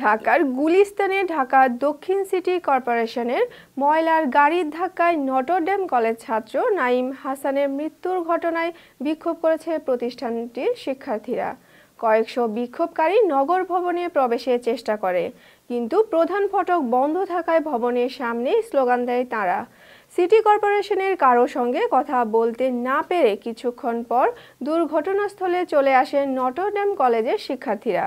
ঢাকার গুলিস্তানে ঢাকা দক্ষিণ সিটি কর্পোরেশনের ময়লার গাড়ির ধাক্কায় নটরডেম কলেজ ছাত্র নাইম হাসানের মৃত্যুর ঘটনায় বিক্ষোভ করেছে প্রতিষ্ঠানটির শিক্ষার্থীরা কয়েকশো বিক্ষোভকারী নগর ভবনে প্রবেশের চেষ্টা করে কিন্তু প্রধান ফটক বন্ধ থাকায় ভবনের সামনে স্লোগান দেয় তাঁরা সিটি কর্পোরেশনের কারো সঙ্গে কথা বলতে না পেরে কিছুক্ষণ পর দুর্ঘটনাস্থলে চলে আসেন নটরডেম কলেজের শিক্ষার্থীরা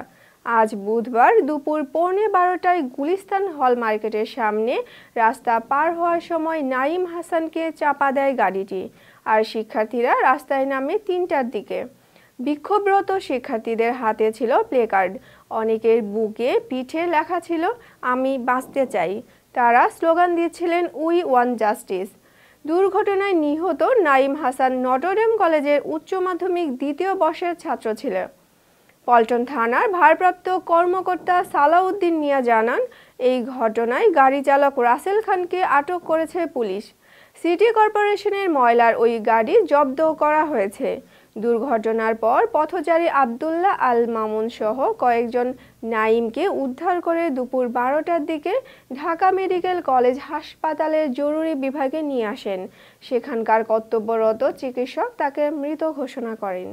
আজ বুধবার দুপুর পৌনে বারোটায় গুলিস্তান হল মার্কেটের সামনে রাস্তা পার হওয়ার সময় নাইম হাসানকে চাপা দেয় গাড়িটি আর শিক্ষার্থীরা রাস্তায় নামে তিনটার দিকে বিক্ষোভরত শিক্ষার্থীদের হাতে ছিল প্লেকার্ড অনেকের বুকে পিঠে লেখা ছিল আমি বাঁচতে চাই তারা স্লোগান দিয়েছিলেন উই ওয়ান জাস্টিস দুর্ঘটনায় নিহত নাইম হাসান নটরডেম কলেজের উচ্চ মাধ্যমিক দ্বিতীয় বর্ষের ছাত্র ছিলেন পল্টন থানার ভারপ্রাপ্ত কর্মকর্তা সালাউদ্দিন মিয়া জানান এই ঘটনায় গাড়ি চালক রাসেল খানকে আটক করেছে পুলিশ সিটি কর্পোরেশনের ময়লার ওই গাড়ি জব্দ করা হয়েছে দুর্ঘটনার পর পথচারী আবদুল্লাহ আল মামুন সহ কয়েকজন নাইমকে উদ্ধার করে দুপুর বারোটার দিকে ঢাকা মেডিকেল কলেজ হাসপাতালের জরুরি বিভাগে নিয়ে আসেন সেখানকার কর্তব্যরত চিকিৎসক তাকে মৃত ঘোষণা করেন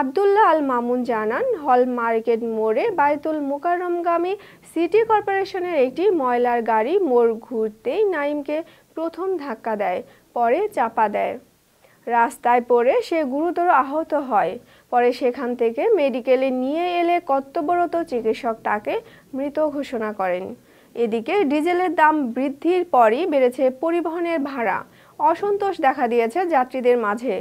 আবদুল্লাহ আল মামুন জানান হল মার্কেট মোড়ে বায়তুল মোকারমগামী সিটি কর্পোরেশনের একটি ময়লার গাড়ি মোড় ঘুরতেই নাইমকে প্রথম ধাক্কা দেয় পরে চাপা দেয় রাস্তায় পড়ে সে গুরুতর আহত হয় পরে সেখান থেকে মেডিকেলে নিয়ে এলে কর্তব্যরত চিকিৎসক তাকে মৃত ঘোষণা করেন এদিকে ডিজেলের দাম বৃদ্ধির পরই বেড়েছে পরিবহনের ভাড়া অসন্তোষ দেখা দিয়েছে যাত্রীদের মাঝে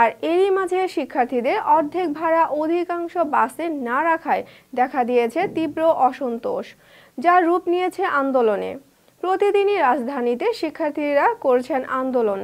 আর এরই মাঝে শিক্ষার্থীদের অর্ধেক ভাড়া অধিকাংশ বাসে না রাখায় দেখা দিয়েছে তীব্র অসন্তোষ যা রূপ নিয়েছে আন্দোলনে প্রতিদিনই রাজধানীতে শিক্ষার্থীরা করছেন আন্দোলন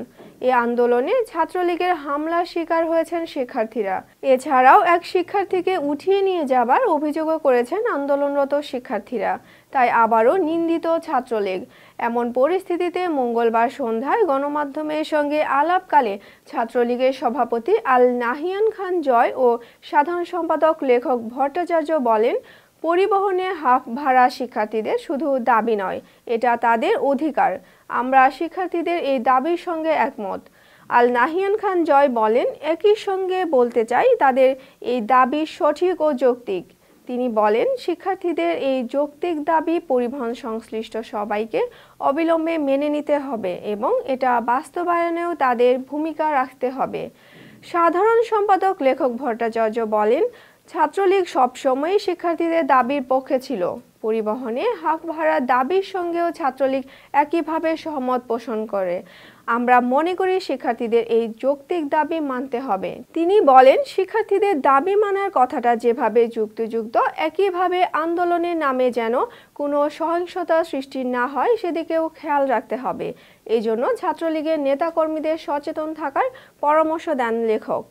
এ আন্দোলনে ছাত্রলীগের হামলার শিকার হয়েছেন শিক্ষার্থীরা এছাড়াও এক শিক্ষার্থীকে উঠিয়ে নিয়ে যাবার অভিযোগও করেছেন আন্দোলনরত শিক্ষার্থীরা তাই আবারও নিন্দিত ছাত্রলীগ এমন পরিস্থিতিতে মঙ্গলবার সন্ধ্যায় গণমাধ্যমের সঙ্গে আলাপকালে ছাত্রলীগের সভাপতি আল নাহিয়ান খান জয় ও সাধারণ সম্পাদক লেখক ভট্টাচার্য বলেন পরিবহনে হাফ ভাড়া শিক্ষার্থীদের শুধু দাবি নয় এটা তাদের অধিকার আমরা শিক্ষার্থীদের এই দাবির সঙ্গে একমত আল নাহিয়ান খান জয় বলেন একই সঙ্গে বলতে চাই তাদের এই দাবি সঠিক ও যৌক্তিক তিনি বলেন শিক্ষার্থীদের এই যৌক্তিক দাবি পরিবহন সংশ্লিষ্ট সবাইকে অবিলম্বে মেনে নিতে হবে এবং এটা বাস্তবায়নেও তাদের ভূমিকা রাখতে হবে সাধারণ সম্পাদক লেখক ভট্টাচার্য বলেন ছাত্রলীগ সবসময়ই শিক্ষার্থীদের দাবির পক্ষে ছিল পরিবহনে হাফ ভাড়ার দাবির সঙ্গেও ছাত্রলীগ একইভাবে সহমত পোষণ করে আমরা মনে করি শিক্ষার্থীদের এই যৌক্তিক দাবি মানতে হবে তিনি বলেন শিক্ষার্থীদের দাবি মানার কথাটা যেভাবে যুক্তিযুক্ত একইভাবে আন্দোলনের নামে যেন কোনো সহিংসতা সৃষ্টি না হয় সেদিকেও খেয়াল রাখতে হবে এই জন্য ছাত্রলীগের নেতাকর্মীদের সচেতন থাকার পরামর্শ দেন লেখক